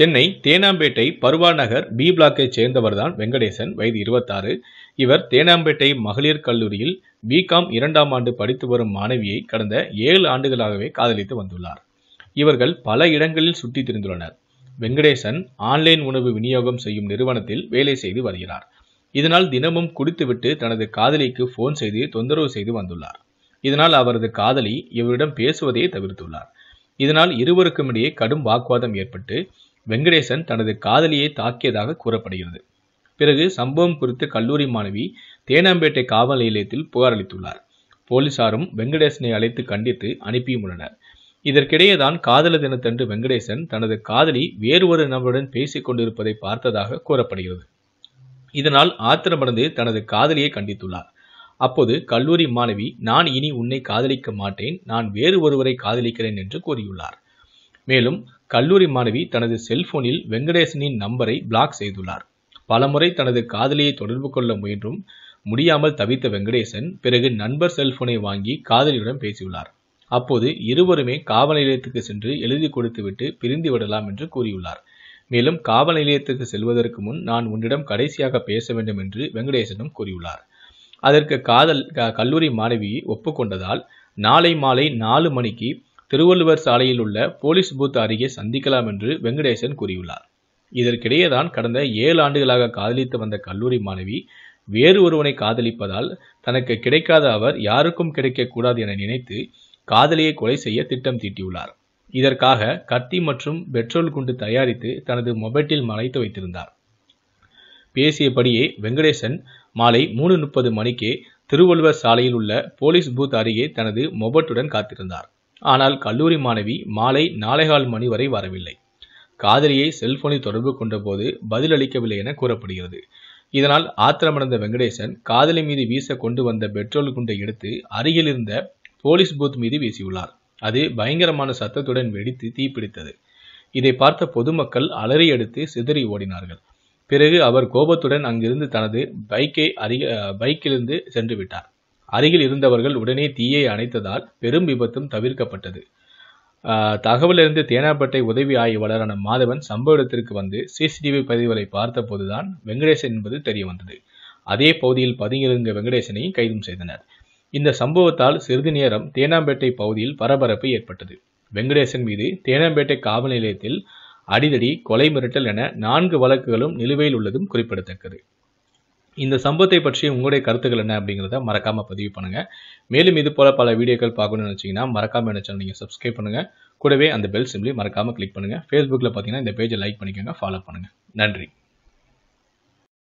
Chennai Teynampet Barua Nagar B பிளாக்கை சேர்ந்தவர்தான் வெங்கடேசன் வயது இருபத்தாறு இவர் தேனாம்பேட்டை மகளிர் கல்லூரியில் பிகாம் இரண்டாம் ஆண்டு படித்து வரும் மாணவியை கடந்த ஏழு ஆண்டுகளாகவே காதலித்து வந்துள்ளார் இவர்கள் பல இடங்களில் சுற்றித் திரிந்துள்ளனர் வெங்கடேசன் ஆன்லைன் உணவு விநியோகம் செய்யும் நிறுவனத்தில் வேலை செய்து வருகிறார் இதனால் தினமும் குடித்துவிட்டு தனது காதலிக்கு ஃபோன் செய்து தொந்தரவு செய்து வந்துள்ளார் இதனால் அவரது காதலி இவரிடம் பேசுவதையே தவிர்த்துள்ளார் இதனால் இருவருக்கும் இடையே கடும் வாக்குவாதம் ஏற்பட்டு வெங்கடேசன் தனது காதலியை தாக்கியதாக கூறப்படுகிறது பிறகு சம்பவம் குறித்து கல்லூரி மாணவி தேனாம்பேட்டை காவல் நிலையத்தில் புகார் அளித்துள்ளார் போலீசாரும் வெங்கடேசனை அழைத்து கண்டித்து அனுப்பியும் உள்ளனர் இதற்கிடையே தான் தினத்தன்று வெங்கடேசன் தனது காதலி வேறு ஒரு நபருடன் பேசிக் கொண்டிருப்பதை பார்த்ததாக கூறப்படுகிறது இதனால் ஆத்திரமடைந்து தனது காதலியை கண்டித்துள்ளார் அப்போது கல்லூரி மாணவி நான் இனி உன்னை காதலிக்க மாட்டேன் நான் வேறு ஒருவரை காதலிக்கிறேன் என்று கூறியுள்ளார் மேலும் கல்லூரி மாணவி தனது செல்போனில் வெங்கடேசனின் நம்பரை பிளாக் செய்துள்ளார் பலமுறை தனது காதலியை தொடர்பு கொள்ள முயன்றும் முடியாமல் தவித்த வெங்கடேசன் பிறகு நண்பர் செல்போனை வாங்கி காதலியுடன் பேசியுள்ளார் அப்போது இருவருமே காவல் நிலையத்துக்கு சென்று எழுதி கொடுத்துவிட்டு பிரிந்து விடலாம் என்று கூறியுள்ளார் மேலும் காவல் நிலையத்துக்கு செல்வதற்கு முன் நான் உன்னிடம் கடைசியாக பேச வேண்டும் என்று வெங்கடேசனும் கூறியுள்ளார் அதற்கு காதல் கல்லூரி மாணவி ஒப்புக்கொண்டதால் நாளை மாலை நாலு மணிக்கு திருவள்ளுவர் சாலையில் உள்ள போலீஸ் பூத் அருகே சந்திக்கலாம் என்று வெங்கடேசன் கூறியுள்ளார் இதற்கிடையே தான் கடந்த ஏழு ஆண்டுகளாக காதலித்து வந்த கல்லூரி மாணவி வேறு ஒருவனை காதலிப்பதால் தனக்கு கிடைக்காத அவர் யாருக்கும் கிடைக்கக்கூடாது என நினைத்து காதலியை கொலை செய்ய திட்டம் தீட்டியுள்ளார் இதற்காக கத்தி மற்றும் பெட்ரோல் குண்டு தயாரித்து தனது மொபைட்டில் மறைத்து வைத்திருந்தார் பேசியபடியே வெங்கடேசன் மாலை மூணு முப்பது மணிக்கே திருவள்ளுவர் சாலையில் உள்ள போலீஸ் பூத் அருகே தனது மொபட்டுடன் காத்திருந்தார் ஆனால் கல்லூரி மாணவி மாலை நாலேகால் மணி வரை வரவில்லை காதலியை செல்போனில் தொடர்பு கொண்டபோது பதிலளிக்கவில்லை என கூறப்படுகிறது இதனால் ஆத்திரமடைந்த வெங்கடேசன் காதலி மீது வீச கொண்டு வந்த பெட்ரோல் குண்டை எடுத்து அருகில் இருந்த போலீஸ் பூத் மீது வீசியுள்ளார் அது பயங்கரமான சத்தத்துடன் வெடித்து தீப்பிடித்தது இதை பார்த்த பொதுமக்கள் அலறி எடுத்து சிதறி ஓடினார்கள் பிறகு அவர் கோபத்துடன் அங்கிருந்து தனது பைக்கை அருக பைக்கிலிருந்து சென்று விட்டார் அருகில் இருந்தவர்கள் உடனே தீயை அணைத்ததால் பெரும் விபத்தும் தவிர்க்கப்பட்டது தகவலிருந்து தேனாப்பட்டை உதவி ஆய்வாளரான மாதவன் சம்பவ இடத்திற்கு வந்து சிசிடிவி பதிவுகளை பார்த்தபோதுதான் வெங்கடேசன் என்பது தெரிய வந்தது அதே பகுதியில் பதுங்கியிருந்த வெங்கடேசனை கைதும் செய்தனர் இந்த சம்பவத்தால் சிறிது நேரம் தேனாம்பேட்டை பகுதியில் பரபரப்பு ஏற்பட்டது வெங்கடேசன் மீது தேனாம்பேட்டை காவல் நிலையத்தில் அடிதடி கொலை மிரட்டல் என நான்கு வழக்குகளும் நிலுவையில் உள்ளதும் குறிப்பிடத்தக்கது இந்த சம்பவத்தை பற்றி உங்களுடைய கருத்துக்கள் என்ன அப்படிங்கிறத மறக்காமல் பதிவு பண்ணுங்கள் மேலும் இது போல் பல வீடியோக்கள் பார்க்கணும்னு நினச்சிங்கன்னா மறக்காமல் என்ன சேனல் நீங்கள் சப்ஸ்கிரைப் பண்ணுங்கள் கூடவே அந்த பெல் சிம்லி மறக்காமல் கிளிக் பண்ணுங்கள் ஃபேஸ்புக்கில் பார்த்தீங்கன்னா இந்த பேஜை லைக் பண்ணிக்கோங்க ஃபாலோ பண்ணுங்கள் நன்றி